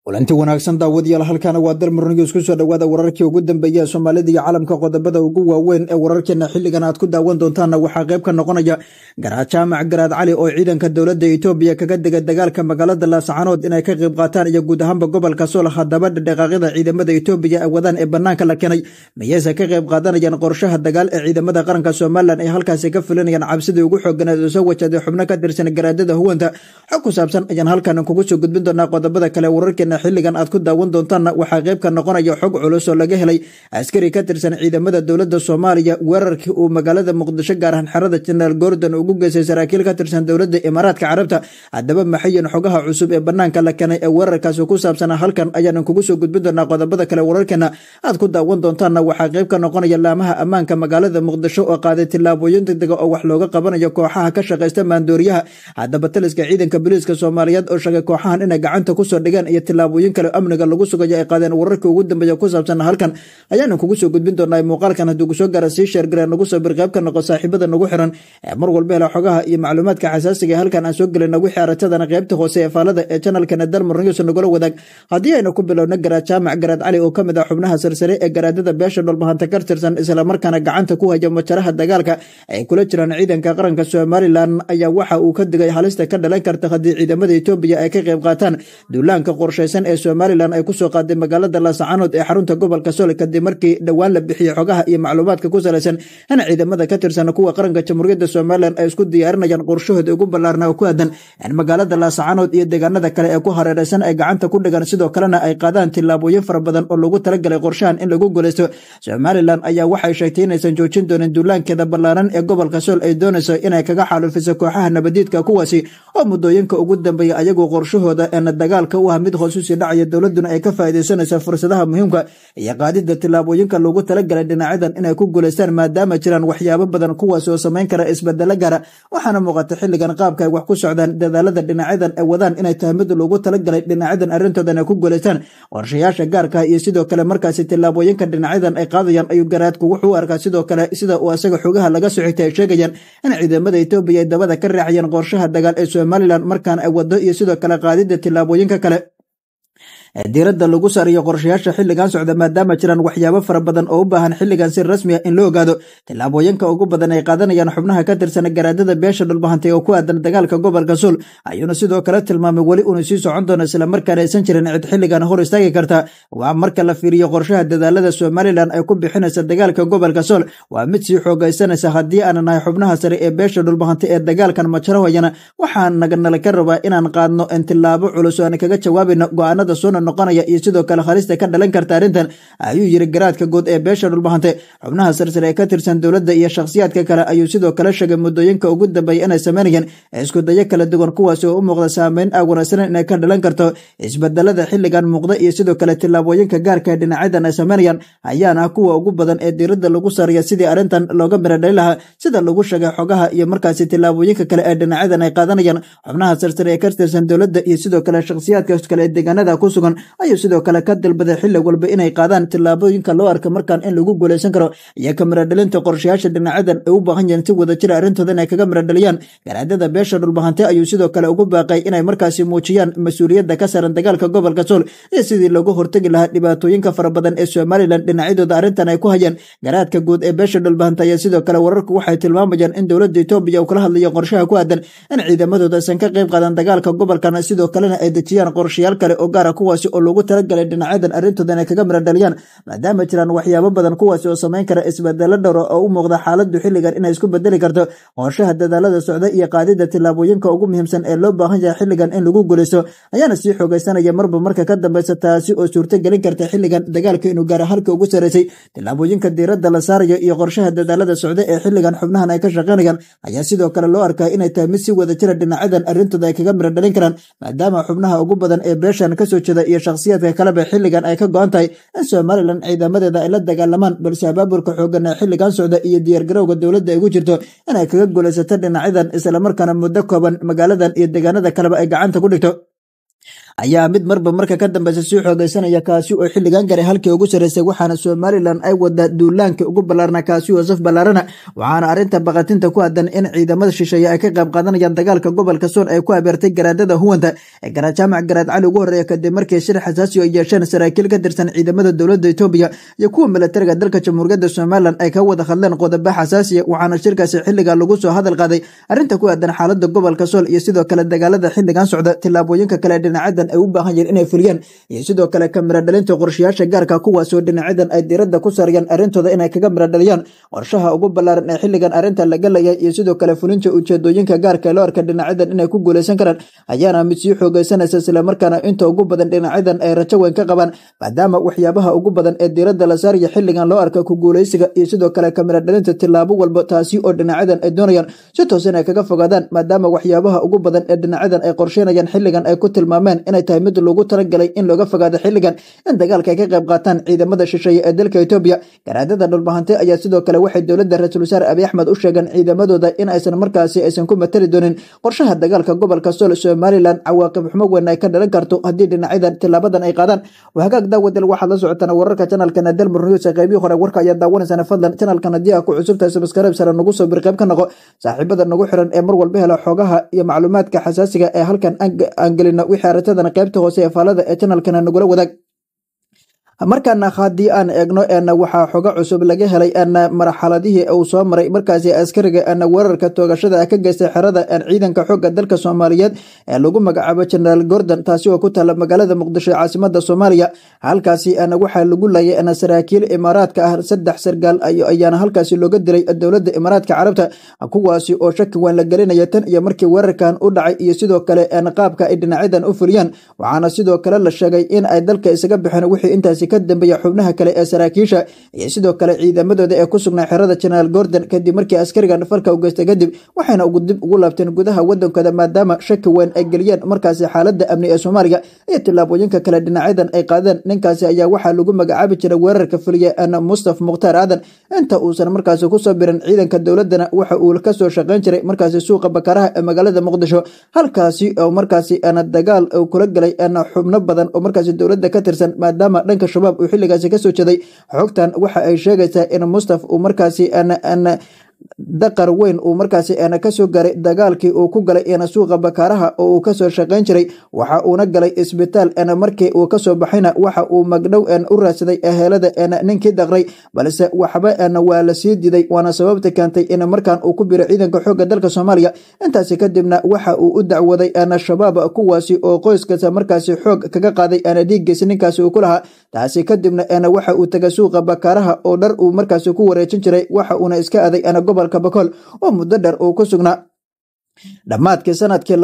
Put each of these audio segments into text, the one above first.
kulanti wanaagsan daawadayaal halkaana waa darmurnigews ku soo dhowaada wararkii ugu dambeeya soomaalida iyo caalamka qodobada ugu waaweyn ee wararkeena xilligan aad ku daawan doontaanna waxaa qayb ka noqonaya garaad jaamac garaad cali oo ciidanka dowladda etoobiya kaga dega dagaalka magaalada laascaanood inay ka qayb qaataan iyo guud ahaanba gobolka sool haddaba dhadhaqaaqyada ciidamada etoobiya ee wadaan ee bannaanka la keenay mayeyse ka qayb qaadanayaan qorshaha dagaal ee ciidamada qaranka somalilan ay halkaasi ka filinayaan cabsidii ugu xooganaed oo soo wajaday xubno ka tirsan garaadada huwanta xog ku saabsan ayaan halkan kugu soo gudbin doonaa qodobada kale wararkeena markayna xilligan aad ku daawan doontaanna waxaa qayb ka noqonaya xog culus oo laga helay askari ka tirsan ciidamada dowladda soomaaliya weerarkii uu magaalada muqdisho gaar ahaan xerada jenaraal gordon ugu geystay saraakiil ka tirsan dowladda imaaraadka carabta haddaba maxayin xogaha cusub ee bannaanka la keenay ee weerarkaasi ku saabsanaa halkan ayaanan kugu soo gudbin doonaa qodobada kale wararkeena aad ku daawan doontaanna waxaa qayb ka noqonaya laamaha ammaanka magaalada muqdisho oo qaaday tillaabooyin degdega ah oo wax looga qabanayo kooxaha ka shaqaysta maandooriyaha haddaba taliska ciidanka booliiska soomaaliyeed oo sheegay kooxahan inay gacanta kusoo dhigeen iyo tallaabooyin kale amniga lagu sugayo ay qaadeen wararkii ugu dambeeya ku saabsan halkan ayaanu kugu soo gudbin doonaa muuqaalkan haddii ku soo gaara sii sheergaree nagu soo birqayb noqo saaxiibada nagu xiran ee mar walba hela xogaha iyo macluumaadka xasaasiga halkan aan soo gelina wixii aragtadana qaybta hoose ee faalada ee janalkana dalmar news nagula wadaag haddii aynu ku bilowna garaad jaamac garaad cali oo ka mid ah xubnaha sarsare ee garaadada beesha dhulmahanta ka tirsan islamarkaana gacanta ku haya majaraha dagaalka ay kula jiraan ciidanka qaranka somalilan ayaa waxa uu ka digay halista ka dhalan karta haddii ciidamada etoobiya ay ka qayb qaataan duulaanka qorshay horumaraysan ee somalilan ay kusoo qaaday magaalada laasacanood ee xarunta gobolka sool kadib markii dhowaan la bixiyey xogaha iyo macluumaadka ku salaysan in ciidamada ka tirsan kuwa qaranka jamhuuriyadda somalilan ay isku diyaarinayaan qorshahooda ugu ballaarna oo ku aadan in magaalada laasacanood iyo deegaanada kale ee ku hareereysan ay gacanta ku dhigan sidoo kalena ay qaadaan tilaabooyin fara badan oo lagu talagalay qorshahan in lagu guulaysto somalilan ayaa waxay sheegtay inaysan joojin doonin duulaankeeda ballaaran ee gobolka sool ay doonayso inay kaga xaalufiso kooxaha nabadiidka kuwaasi oo muddooyinka ugu dambeeya ayagoo qorshahooda eena dagaalka u ah mid hoos hoos dhacaya dowladuna ay ka faa'iidaysanaysaa fursadaha muhiimka ah iyo qaadidda tillaabooyinka loogu talagalay dhinacyadan inay ku guulaystaan maadaama jiraan waxyaabo badan kuwaas oo samayn kara isbedelo gaara waxaana muuqata xilligan qaabka ay wax ku socdaan dadaalada dhinacyadan ay wadaan inay tahay mid loogu talagalay dhinacyadan arrintoodan ay ku guulaystaan qorshayaasha gaarka ah iyo sidoo kale markaasi tillaabooyinka dhinacyadan ay qaadayaan ayuu garaadku wuxuu arkaa sidoo kale sida uu asaga xogaha laga socitay ay sheegayaan in ciidamada etoobiya ay dabada ka raaciyeen qorshaha dagaal ee somalilan markaan ay wado iyo sidoo kale qaadidda tillaabooyinka kale diiradda lagu saariyo qorshayaasha xilligan socda maadaama jiraan waxyaabo fara badan oo u baahan xilligan si rasmi ah in la ogaado tillaabooyinka ugu badan ay qaadanayaan xubnaha ka tirsana garaadada beesha dhulbahantay oo ku aadan dagaalka gobolka suul ayuuna sidoo kale tilmaamay weli uuna sii socon doono markaan aysan jirin cid xilligan hor istaagi karta waa marka la fiiriyo qorshaha dadaalada somalilan ay ku bixinaysa dagaalka gobolka suul waa mid sii xoogaysanaysa haddii aanan nahay xubnaha sare ee beesha dhulbahantay ee dagaalkan majarahoyana waxaa naganala ka rabaa inaan qaadno in tillaabo culus oo aan kaga jawaabayno go'aanada sunan furna noqonaya iyo sidoo kale khalista ka dhalan karta arrintan ayuu yiri garaadka guud ee beesha dhulbahantay xubnaha sarsare ee ka tirsan dowladda iyo shakhsiyaadka kale ayuu sidoo kale sheegay muddooyinka ugu dambeeya inay sameynayeen isku dayo kala duwan kuwaasi oo u muuqda saameyn aag wanaagsanan inay ka dhalan karto isbedelada xilligan muuqda iyo sidoo kale tilaabooyinka gaarka ee dhinacyadan ay sameynayaan ayaana kuwa ugu badan ee diiradda lagu saaraya sidii arrintan looga miradhali lahaa sida lagu sheegay xogaha iyo markaasi tilaabooyinka kale ee dhinacyadan ay qaadanayaan xubnaha sarsare ee ka tirsan dowladda iyo sidoo kale shakhsiyaadka kale ee deegaanada ku sugan Johnson ayuu sidoo kale ka dalbaday xilli walba inay qaadaan tillaabooyinka loo arka markan in lagu guuleysan karo iyo kamiradhalinta qorshayaasha dhinacyadan ay u baahan yihiin si wadajira ah, arrintooda inay kaga miradhaliyaan garaadada beesha dhulbahante ayuu sidoo kale ugu baaqay inay markaasi muujiyaan mas-uuliyadda ka saaran dagaalka gobolka sool iyo sidii lagu hortegi lahaa dhibaatooyinka fara badan ee somalilan dhinacyadooda arrintan ay ku hayeen garaadka guud ee beesha dhulbahante ayaa sidoo kale wararku waxay tilmaamayaan in dowladda etoobiya uu kala hadlayo qorshaha ku aadan in ciidamadooda aysan ka qayb qaadan dagaalka gobolkan sidoo kalena ay dejiyaan qorshayaal kale oo gaara ah, kuwaas kuwaasi oo loogu talagalay dhinacyadan arrintooda inay kaga mira dhaliyaan maadaama jiraan waxyaabo badan kuwaasi oo samayn kara isbedelo dhowra ah oo u muuqda xaaladdu xilligan inay isku bedeli karto qorshaha dadaalada socda iyo qaadida tillaabooyinka ugu muhiimsan ee loo baahan yahay xilligan in lagu gulayso ayaana sii xoogaysanaya marba marka ka dambeysa taasi oo suurtogelin karta xilligan dagaalka inuu gaara halka ugu sareysay tillaabooyinka diiradda la saarayo iyo qorshaha dadaalada socda ee xilligan xubnahan ay ka shaqaynayaan ayaa sidoo kale loo arkaa inay tahay mid si wada jira ah dhinacyadan arintooda ay kaga miro dhalin karaan maadaama xubnaha ugu badan ee beeshan ka soo jeeda iyo shakhsiyadka kaleba xilligan ay ka go-an tahay in somalilan ciidamadeeda ay la dagaalamaan balse abaaburka xooggan ee xilligan socda iyo diyaargarowga dowladda ay gu jirto inay kaga guulaysata dhinacyadan islamarkaana muddo kooban magaaladan iyo deegaanada kaleba ay gacanta ku dhigto ayaa mid marba marka ka dambeysa sii xoogeysanaya kaasi oo xilligan garay halkii ugu sarreysay waxaana somalilan ay wada duulaankii ugu ballaarna kaasi yoosef ballaarana waxaana arrinta bakatinta ku haddan in ciidamada shisheeye ay ka qayb qaadanayaan dagaalka gobolka soon ay ku abeertay garaadada huwanta ee garaadjaamac garaad cali ugu horreeya kadib markii shir xasaasi oo yeesheen saraakiil ka tirsan ciidamada dowladda etoobiya iyo kuwa milatariga dalka jamhuuriyadda somalilan ay ka wada hadleen qodobo xasaasiya waxaana shirkaasi xilligaa lagu soo hadal qaaday arrinta ku haddan xaaladda gobolka sool iyo sidoo kale dagaalada xilligan socda tillaabooyinka kale dhinacyadan ay u baahan yihiin inay fuliyaan iyo sidoo kale ka miradhalinta qorshayaasha gaarka kuwaasoo dhinacyadan ay diiradda ku saarayaan arrintooda inay kaga miradhaliyaan qorshaha ugu ballaaran ee xilligan arrinta la galayay iyo sidoo kale fulinta ujeedooyinka gaarka loo arka dhinacyadan inay ku guulaysan karaan ayaana mid sii xoogaysanaysa islamarkaana inta ugu badan dhinacyadan ay rajo weyn ka qabaan maadaama waxyaabaha ugu badan ee diiradda la saaraya xilligan loo arka ku guulaysiga iyo sidoo kale ka miradhalinta tillaabo walba taasi oo dhinacyadan ay doonayaan si toos inay kaga fogaadaan maadaama waxyaabaha ugu badan ee dhinacyadan ay qorsheynayaan xilligan ay ku tilmaamaan tilmaameen inay tahay mid loogu talagalay in looga fogaado xilligan in dagaalka ay ka qayb qaataan ciidamada shisheeye ee dalka etoobiya garaadada dhulbahante ayaa sidoo kale waxay dowladda ra-iisul wasaare abiy axmed u sheegeen ciidamadooda in aysan markaasi aysan ku matali doonin qorshaha dagaalka gobolka sool somalilan cawaaqib xumo weyn ay ka dhalan karto haddii dhinacyadan tilaabadan ay qaadaan wahagaag daawadel waxaad la socotaan wararka janalkana dalmur news ee qaybihii hore warka ayaa daawanaysaana fadlan janalkan haddii aa ku cusubtahay sabskarayb sare nagu soo bir qayb ka noqo saaxiibada nagu xiran ee mar walba hela xoogaha iyo macluumaadka xasaasiga ah ee halkan aan gelina wixii saarashadana qaybta hoose ee faalada ee janalkana nagula wadaag markaana haddii aan eegno n waxaa xoga cusub laga helay n marxaladihii uu soo maray markaasi askariga n weerarka toogashada ka geystay xerada n ciidanka xooga dalka soomaaliyeed ee lagu magacaabo genaraal gordon taasi oo ku taala magaalada muqdisho ee caasimada soomaaliya halkaasi n waxaa lagu layay n saraakiil imaaraadka ah saddex sargaal ayaana halkaasi looga dilay dowladda imaaraadka carabta kuwaasi oo shaki waan la gelinaya tan iyo markii weerarkan u dhacay iyo sidoo kale n qaabka ay dhinacyadan u fuliyeen waxaana sidoo kale la sheegay in ay dalka isaga baxeen wixii intaasi ka dambeeya xubnaha kale ee saraakiisha ayay sidoo kale ciidamadooda ee ku sugnaa xerada jenaraal gordon kadib markii askarigan farka u geysta kadib waxayna dib ugu laabteen gudaha wadankooda maadaama shaki weyn ay geliyeen markaasi xaalada amni ee soomaaliya iyo tillaabooyinka kale dhinacyadan ay qaadeen ninkaasi ayaa waxaa lagu magacaabi jiray weerarka fuliya an mustaf mukhtaar aadan inta uusan markaasi kusoo birin ciidanka dowladana waxa uu ka soo shaqayn jiray markaasi suuqa bakaraha ee magaalada muqdisho halkaasi oo markaasi dagaal kula galay xubno badan oo markaasi dowlada ka tirsan maadaama dhanka al-shabaab uu xiligaasi soo jeeday xogtan waxa ay sheegaysaa in mustaf uu markaasi daqar weyn uu markaasi eena kasoo gaaray dagaalkii uu ku galay eena suuqa bakaaraha oo uu kasoo shaqayn jiray waxa uuna galay isbitaal eena markii uu kasoo baxayna waxa uu magdhow een u raadsaday ehelada eena ninkii daqray balse waxba eena waa la sii diiday waana sababta keentay in markaan uu ku biro ciidanka xoogga dalka soomaaliya intaasi kadibna waxa uu u dacwaday eena shabaab kuwaasi oo qoyskasa markaasi xoog kaga qaaday eena dhiiggiisi ninkaasi uu ku lahaa taasi kadibna eena waxa uu tegay suuqa bakaaraha oo dhar uu markaasi ku wareejin jiray waxa uuna iska aday gobolka bokool oo muddo dheer uu ku sugnaa dhammaadkii sanadkii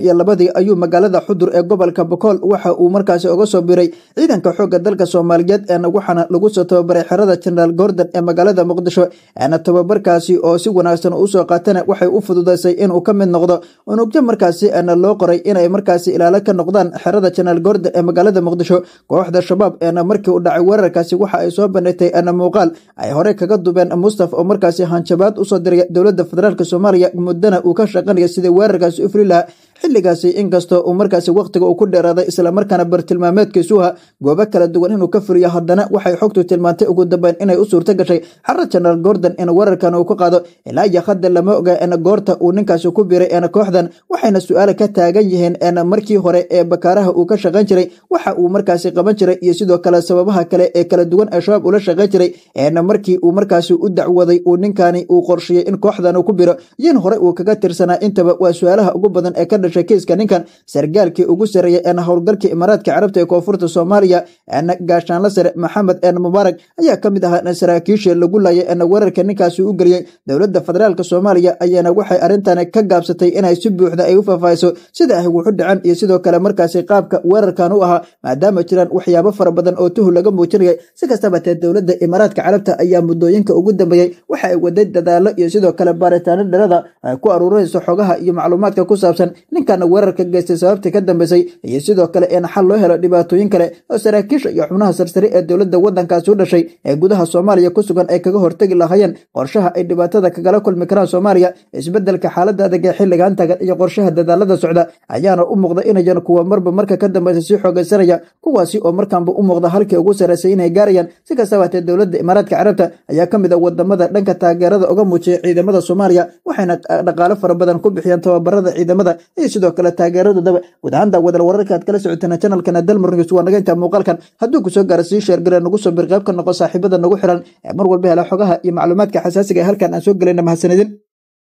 iyo labadii ayuu magaalada xudur ee gobolka bokool waxa uu markaasi uga soo biray ciidanka xoogga dalka soomaaliyeed eena waxaana lagu soo tababaray xerada jenaraal gordon ee magaalada muqdisho eena tababarkaasi oo si wanaagsan usoo qaatana waxay u fududaysay inuu ka mid noqdo unugyo markaasi eena loo qoray inay markaasi ilaalo ka noqdaan xerada jenaraal gordon ee magaalada muqdisho kooxda shabaab eena markii u dhacay weerarkaasi waxa ay soo bandhigtay eena muuqaal ay horey kaga dubeen mustaf oo markaasi hanjabaad usoo diray dowlada federaalk soomaaliya muddana uu ka shaqanaya sida weerarkaasi u fuli lahaa xilligaasi inkastoo uu markaasi wakhtiga uu ku dheeraaday islamarkaana bartilmaameedkiisuha goobo kala duwan inuu ka furiyo haddana waxay xogtu tilmaantay ugu dambeyn inay u suurto gashay xara jenaraal gordon in wararkan uu ka qaado ilaa iyo hadda lama oga en goorta uu ninkaasi ku biray en kooxdan waxayna su-aala ka taagan yihiin en markii hore ee bakaaraha uu ka shaqayn jiray waxa uu markaasi qaban jiray iyo sidoo kale sababaha kale ee kala duwan ee shabaab ula shaqayn jiray en markii uu markaasi u dacwaday uu ninkani uu qorshiyey in kooxdan uu ku biro yin hore uu kaga tirsanaa intaba waa su-aalaha ugu badan ee ka dhashay kiiska ninkan sargaalkii ugu sareeya een howlgalkii imaaraadka carabta ee koonfurta soomaaliya eena gaashaanla sare maxamed een mubaarak ayaa ka mid ahaa saraakiishii lagu laayay een weerarka ninkaasi u geliyey dowladda federaalka soomaaliya ayaana waxay arrintan ka gaabsatay inay si buuxda ay u faahfaahiso sida ay wuxu dhacan iyo sidoo kale markaasi qaabka weerarkan u ahaa maadaama jiraan waxyaabo fara badan oo tuhu laga muujinayay si kastabatee dowladda imaaraadka carabta ayaa muddooyinka ugu dambeeyey waxa ay waday dadaallo iyo sidoo kale baaritaano dhalada ay ku aruurinayso xogaha iyo macluumaadka ku saabsan ninkana weerarka geystay sababtii ka dambeysay iyo sidoo kale in xal loo helo dhibaatooyin kale oo saraakiisha iyo xubnaha sarsare ee dowladda waddankaasi u dhashay ee gudaha soomaaliya ku sugan ay kaga hortegi lahaayeen qorshaha ay dhibaatada kagala kulmi karaan soomaaliya isbeddelka xaaladda adag ee xilligan tagan iyo qorshaha dadaalada socda ayaana u muuqda inayan kuwa marba marka ka dambeysay sii xoogaysanaya kuwaasi oo markaanba u muuqda halkii ugu sarraysay inay gaarayaan si kastaba hatee dowladda imaaraadka carabta ayaa ka mid a ah wadamada dhanka taageerada uga muujiyay ciidamada soomaaliya waxayna dhaqaalo fara badan ku bixiyeen tababarada ciidamada iyo sidoo kale taageeradoodaa wadaanta wadal wararka aad kala socotana janalkana dalmar news waa naga intaa muuqaalkan hadduu ku soo gaara sii sheergale nagu soo bir qeyb ka noqo saaxiibada nagu xiran ee mar walba hela xogaha iyo macluumaadka xasaasiga ee halkan aan soo gelayna mahadsanidin